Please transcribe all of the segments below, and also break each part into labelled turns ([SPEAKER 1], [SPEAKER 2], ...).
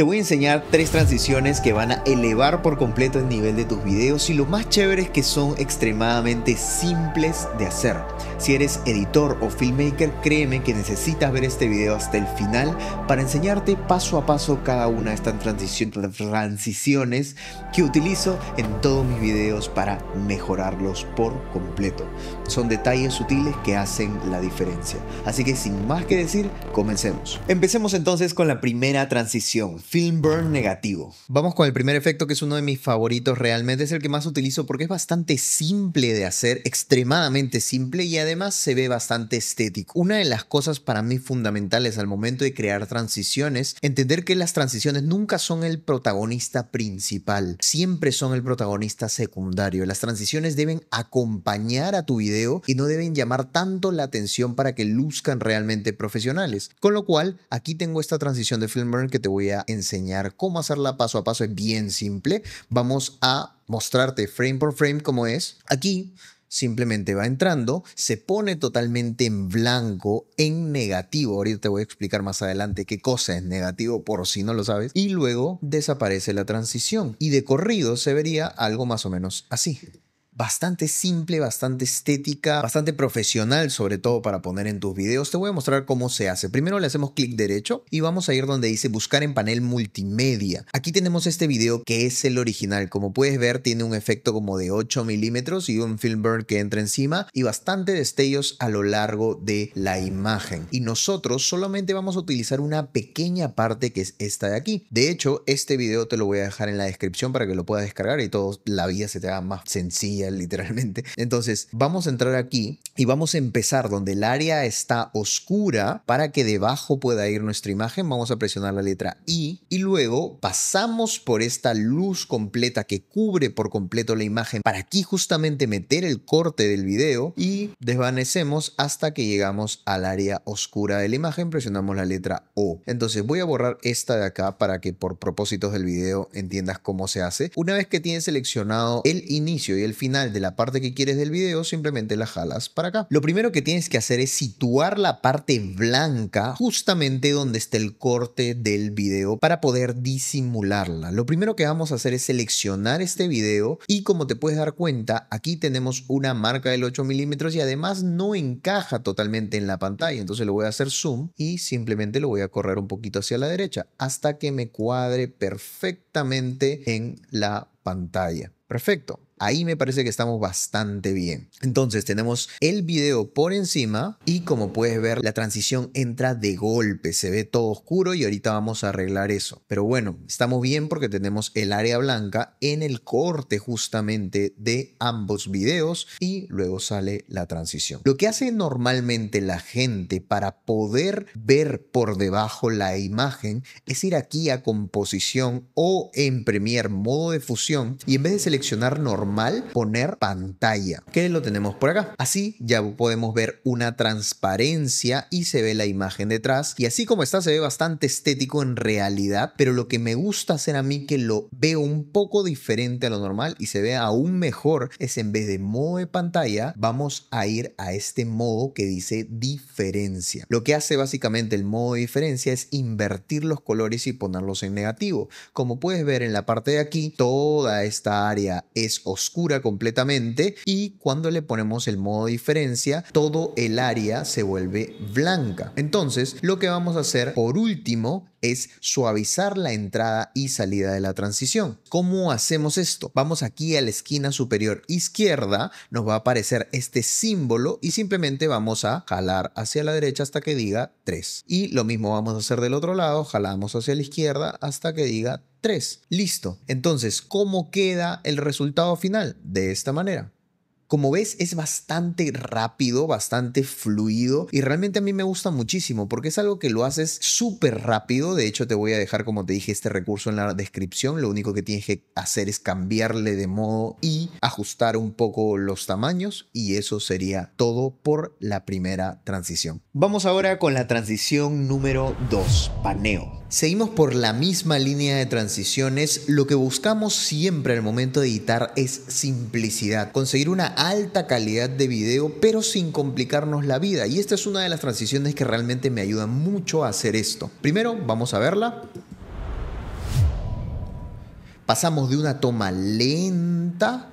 [SPEAKER 1] Te voy a enseñar tres transiciones que van a elevar por completo el nivel de tus videos y lo más chévere es que son extremadamente simples de hacer. Si eres editor o filmmaker, créeme que necesitas ver este video hasta el final para enseñarte paso a paso cada una de estas transiciones que utilizo en todos mis videos para mejorarlos por completo. Son detalles sutiles que hacen la diferencia. Así que sin más que decir, comencemos. Empecemos entonces con la primera transición, film burn negativo. Vamos con el primer efecto que es uno de mis favoritos realmente, es el que más utilizo porque es bastante simple de hacer, extremadamente simple y además se ve bastante estético. Una de las cosas para mí fundamentales al momento de crear transiciones, entender que las transiciones nunca son el protagonista principal, siempre son el protagonista secundario. Las transiciones deben acompañar a tu video y no deben llamar tanto la atención para que luzcan realmente profesionales. Con lo cual, aquí tengo esta transición de film burn que te voy a enseñar enseñar cómo hacerla paso a paso, es bien simple. Vamos a mostrarte frame por frame cómo es. Aquí simplemente va entrando, se pone totalmente en blanco, en negativo. Ahorita te voy a explicar más adelante qué cosa es negativo por si no lo sabes. Y luego desaparece la transición. Y de corrido se vería algo más o menos así bastante simple, bastante estética, bastante profesional, sobre todo para poner en tus videos. Te voy a mostrar cómo se hace. Primero le hacemos clic derecho y vamos a ir donde dice buscar en panel multimedia. Aquí tenemos este video que es el original. Como puedes ver, tiene un efecto como de 8 milímetros y un film burn que entra encima y bastante destellos a lo largo de la imagen. Y nosotros solamente vamos a utilizar una pequeña parte que es esta de aquí. De hecho, este video te lo voy a dejar en la descripción para que lo puedas descargar y toda la vida se te haga más sencilla literalmente. Entonces, vamos a entrar aquí y vamos a empezar donde el área está oscura para que debajo pueda ir nuestra imagen. Vamos a presionar la letra I y luego pasamos por esta luz completa que cubre por completo la imagen para aquí justamente meter el corte del video y desvanecemos hasta que llegamos al área oscura de la imagen. Presionamos la letra O. Entonces, voy a borrar esta de acá para que por propósitos del video entiendas cómo se hace. Una vez que tienes seleccionado el inicio y el final, de la parte que quieres del video, simplemente la jalas para acá. Lo primero que tienes que hacer es situar la parte blanca justamente donde está el corte del video para poder disimularla. Lo primero que vamos a hacer es seleccionar este video y como te puedes dar cuenta, aquí tenemos una marca del 8 milímetros y además no encaja totalmente en la pantalla. Entonces lo voy a hacer zoom y simplemente lo voy a correr un poquito hacia la derecha hasta que me cuadre perfectamente en la pantalla. Perfecto. Ahí me parece que estamos bastante bien. Entonces tenemos el video por encima y como puedes ver la transición entra de golpe, se ve todo oscuro y ahorita vamos a arreglar eso. Pero bueno, estamos bien porque tenemos el área blanca en el corte justamente de ambos videos y luego sale la transición. Lo que hace normalmente la gente para poder ver por debajo la imagen es ir aquí a composición o en Premiere modo de fusión y en vez de seleccionar normal poner pantalla, que lo tenemos por acá. Así ya podemos ver una transparencia y se ve la imagen detrás. Y así como está, se ve bastante estético en realidad, pero lo que me gusta hacer a mí que lo veo un poco diferente a lo normal y se ve aún mejor es en vez de modo de pantalla, vamos a ir a este modo que dice diferencia. Lo que hace básicamente el modo de diferencia es invertir los colores y ponerlos en negativo. Como puedes ver en la parte de aquí, toda esta área es oscura oscura completamente y cuando le ponemos el modo diferencia, todo el área se vuelve blanca. Entonces, lo que vamos a hacer por último es suavizar la entrada y salida de la transición. ¿Cómo hacemos esto? Vamos aquí a la esquina superior izquierda, nos va a aparecer este símbolo y simplemente vamos a jalar hacia la derecha hasta que diga 3. Y lo mismo vamos a hacer del otro lado, jalamos hacia la izquierda hasta que diga 3. Listo. Entonces, ¿cómo queda el resultado final? De esta manera. Como ves, es bastante rápido, bastante fluido y realmente a mí me gusta muchísimo porque es algo que lo haces súper rápido. De hecho, te voy a dejar, como te dije, este recurso en la descripción. Lo único que tienes que hacer es cambiarle de modo y ajustar un poco los tamaños y eso sería todo por la primera transición. Vamos ahora con la transición número 2, paneo. Seguimos por la misma línea de transiciones. Lo que buscamos siempre al momento de editar es simplicidad, conseguir una alta calidad de video, pero sin complicarnos la vida. Y esta es una de las transiciones que realmente me ayuda mucho a hacer esto. Primero, vamos a verla. Pasamos de una toma lenta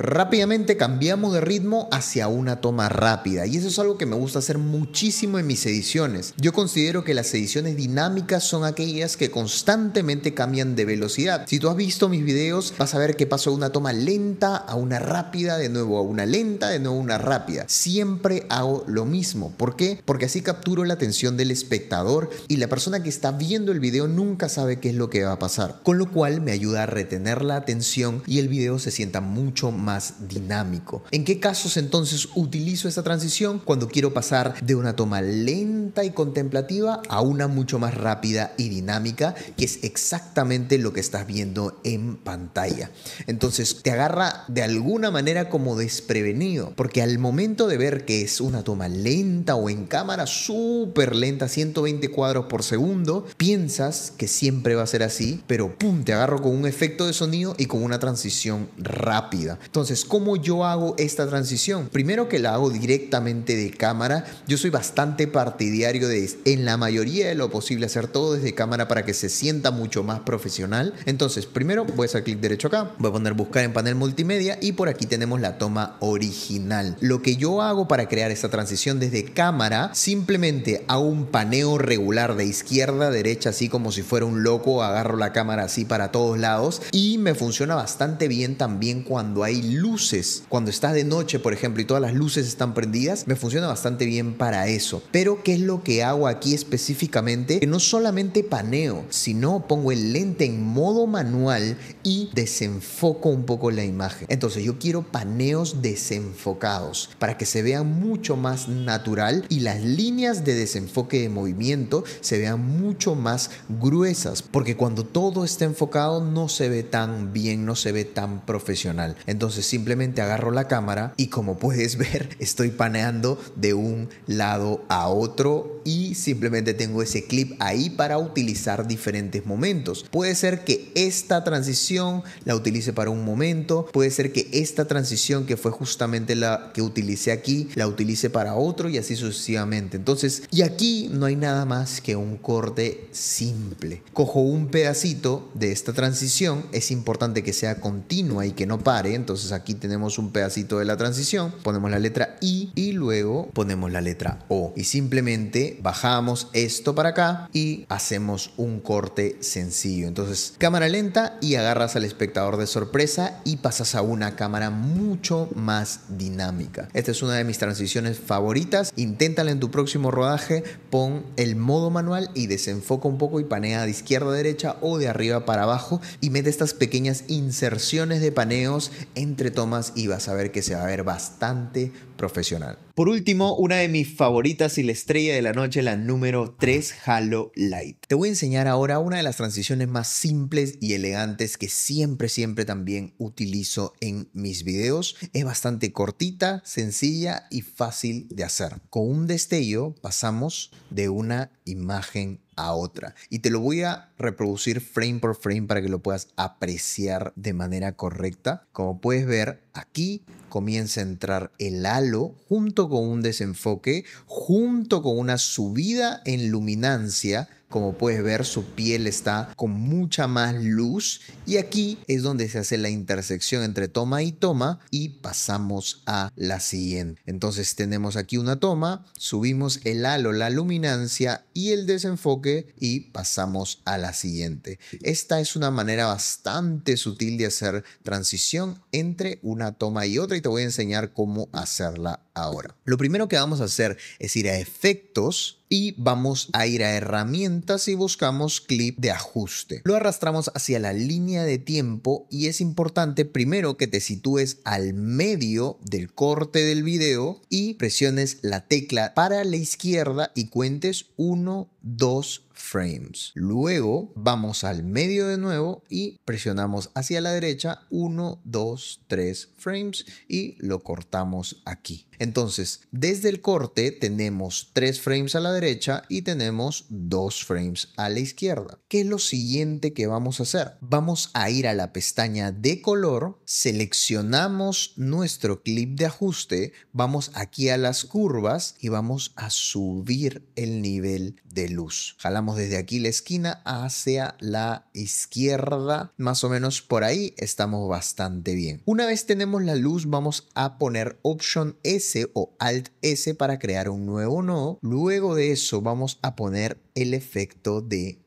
[SPEAKER 1] Rápidamente cambiamos de ritmo hacia una toma rápida y eso es algo que me gusta hacer muchísimo en mis ediciones. Yo considero que las ediciones dinámicas son aquellas que constantemente cambian de velocidad. Si tú has visto mis videos vas a ver que paso de una toma lenta a una rápida, de nuevo a una lenta, de nuevo a una rápida. Siempre hago lo mismo. ¿Por qué? Porque así capturo la atención del espectador y la persona que está viendo el video nunca sabe qué es lo que va a pasar. Con lo cual me ayuda a retener la atención y el video se sienta mucho más dinámico. ¿En qué casos entonces utilizo esta transición? Cuando quiero pasar de una toma lenta y contemplativa a una mucho más rápida y dinámica, que es exactamente lo que estás viendo en pantalla. Entonces te agarra de alguna manera como desprevenido, porque al momento de ver que es una toma lenta o en cámara súper lenta, 120 cuadros por segundo, piensas que siempre va a ser así, pero pum, te agarro con un efecto de sonido y con una transición rápida. Entonces, entonces, ¿cómo yo hago esta transición? Primero que la hago directamente de cámara. Yo soy bastante partidario de, en la mayoría de lo posible, hacer todo desde cámara para que se sienta mucho más profesional. Entonces, primero voy a hacer clic derecho acá, voy a poner buscar en panel multimedia y por aquí tenemos la toma original. Lo que yo hago para crear esta transición desde cámara, simplemente hago un paneo regular de izquierda a derecha, así como si fuera un loco, agarro la cámara así para todos lados y me funciona bastante bien también cuando hay luces, cuando está de noche, por ejemplo, y todas las luces están prendidas, me funciona bastante bien para eso. Pero, ¿qué es lo que hago aquí específicamente? Que no solamente paneo, sino pongo el lente en modo manual y desenfoco un poco la imagen. Entonces, yo quiero paneos desenfocados para que se vea mucho más natural y las líneas de desenfoque de movimiento se vean mucho más gruesas, porque cuando todo está enfocado no se ve tan bien, no se ve tan profesional. Entonces, entonces simplemente agarro la cámara y como puedes ver estoy paneando de un lado a otro y simplemente tengo ese clip ahí para utilizar diferentes momentos. Puede ser que esta transición la utilice para un momento, puede ser que esta transición que fue justamente la que utilicé aquí la utilice para otro y así sucesivamente. Entonces, y aquí no hay nada más que un corte simple. Cojo un pedacito de esta transición, es importante que sea continua y que no pare, entonces entonces aquí tenemos un pedacito de la transición, ponemos la letra I y luego ponemos la letra O. Y simplemente bajamos esto para acá y hacemos un corte sencillo. Entonces cámara lenta y agarras al espectador de sorpresa y pasas a una cámara mucho más dinámica. Esta es una de mis transiciones favoritas. Inténtala en tu próximo rodaje, pon el modo manual y desenfoca un poco y panea de izquierda a derecha o de arriba para abajo y mete estas pequeñas inserciones de paneos en entre tomas y vas a ver que se va a ver bastante profesional. Por último, una de mis favoritas y la estrella de la noche, la número 3, Halo Light. Te voy a enseñar ahora una de las transiciones más simples y elegantes que siempre, siempre también utilizo en mis videos. Es bastante cortita, sencilla y fácil de hacer. Con un destello pasamos de una imagen otra. Y te lo voy a reproducir frame por frame para que lo puedas apreciar de manera correcta. Como puedes ver, aquí comienza a entrar el halo junto con un desenfoque, junto con una subida en luminancia como puedes ver, su piel está con mucha más luz y aquí es donde se hace la intersección entre toma y toma y pasamos a la siguiente. Entonces tenemos aquí una toma, subimos el halo, la luminancia y el desenfoque y pasamos a la siguiente. Esta es una manera bastante sutil de hacer transición entre una toma y otra y te voy a enseñar cómo hacerla ahora. Lo primero que vamos a hacer es ir a efectos y vamos a ir a herramientas y buscamos clip de ajuste. Lo arrastramos hacia la línea de tiempo y es importante primero que te sitúes al medio del corte del video y presiones la tecla para la izquierda y cuentes 1, dos frames. Luego vamos al medio de nuevo y presionamos hacia la derecha 1, 2, 3 frames y lo cortamos aquí. Entonces, desde el corte tenemos tres frames a la derecha y tenemos dos frames a la izquierda. ¿Qué es lo siguiente que vamos a hacer? Vamos a ir a la pestaña de color, seleccionamos nuestro clip de ajuste, vamos aquí a las curvas y vamos a subir el nivel del luz. Jalamos desde aquí la esquina hacia la izquierda, más o menos por ahí estamos bastante bien. Una vez tenemos la luz vamos a poner Option S o Alt S para crear un nuevo nodo. Luego de eso vamos a poner el efecto de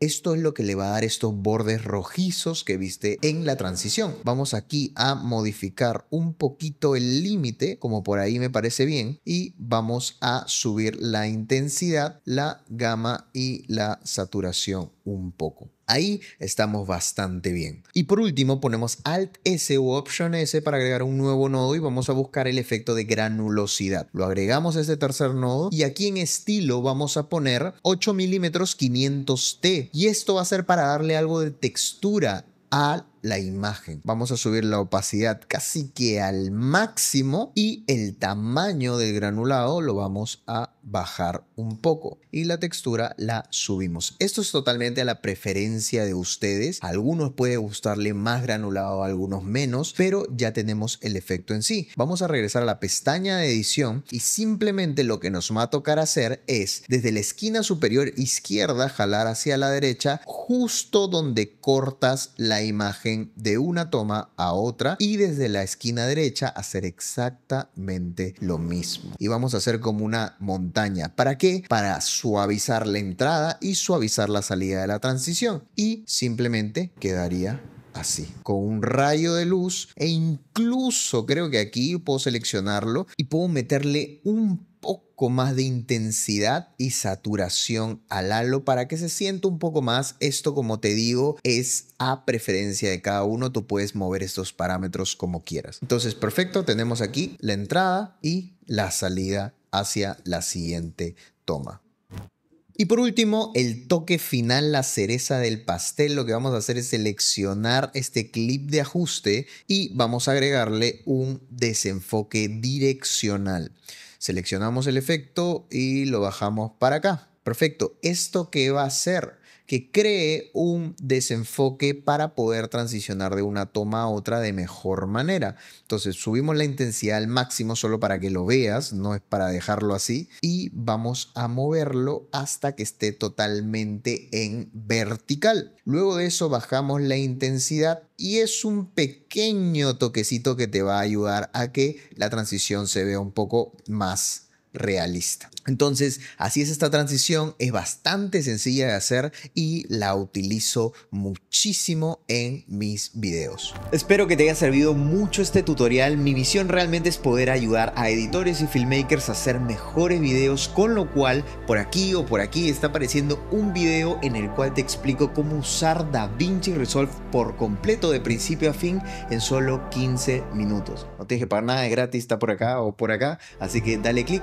[SPEAKER 1] esto es lo que le va a dar estos bordes rojizos que viste en la transición. Vamos aquí a modificar un poquito el límite, como por ahí me parece bien, y vamos a subir la intensidad, la gama y la saturación un poco. Ahí estamos bastante bien. Y por último ponemos Alt S u Option S para agregar un nuevo nodo y vamos a buscar el efecto de granulosidad. Lo agregamos a este tercer nodo y aquí en estilo vamos a poner 8 milímetros 500T y esto va a ser para darle algo de textura a la imagen. Vamos a subir la opacidad casi que al máximo y el tamaño del granulado lo vamos a bajar un poco y la textura la subimos. Esto es totalmente a la preferencia de ustedes. algunos puede gustarle más granulado, algunos menos, pero ya tenemos el efecto en sí. Vamos a regresar a la pestaña de edición y simplemente lo que nos va a tocar hacer es desde la esquina superior izquierda jalar hacia la derecha justo donde cortas la imagen de una toma a otra y desde la esquina derecha hacer exactamente lo mismo. Y vamos a hacer como una montaña. ¿Para qué? Para suavizar la entrada y suavizar la salida de la transición. Y simplemente quedaría así, con un rayo de luz e incluso creo que aquí puedo seleccionarlo y puedo meterle un poco más de intensidad y saturación al halo para que se sienta un poco más. Esto, como te digo, es a preferencia de cada uno. Tú puedes mover estos parámetros como quieras. Entonces, perfecto, tenemos aquí la entrada y la salida hacia la siguiente toma. Y por último, el toque final, la cereza del pastel, lo que vamos a hacer es seleccionar este clip de ajuste y vamos a agregarle un desenfoque direccional. Seleccionamos el efecto y lo bajamos para acá. Perfecto. ¿Esto qué va a hacer? que cree un desenfoque para poder transicionar de una toma a otra de mejor manera. Entonces subimos la intensidad al máximo solo para que lo veas, no es para dejarlo así, y vamos a moverlo hasta que esté totalmente en vertical. Luego de eso bajamos la intensidad y es un pequeño toquecito que te va a ayudar a que la transición se vea un poco más realista. Entonces, así es esta transición, es bastante sencilla de hacer y la utilizo muchísimo en mis videos. Espero que te haya servido mucho este tutorial. Mi visión realmente es poder ayudar a editores y filmmakers a hacer mejores videos, con lo cual por aquí o por aquí está apareciendo un video en el cual te explico cómo usar DaVinci Resolve por completo de principio a fin en solo 15 minutos. No tienes que pagar nada de gratis, está por acá o por acá, así que dale clic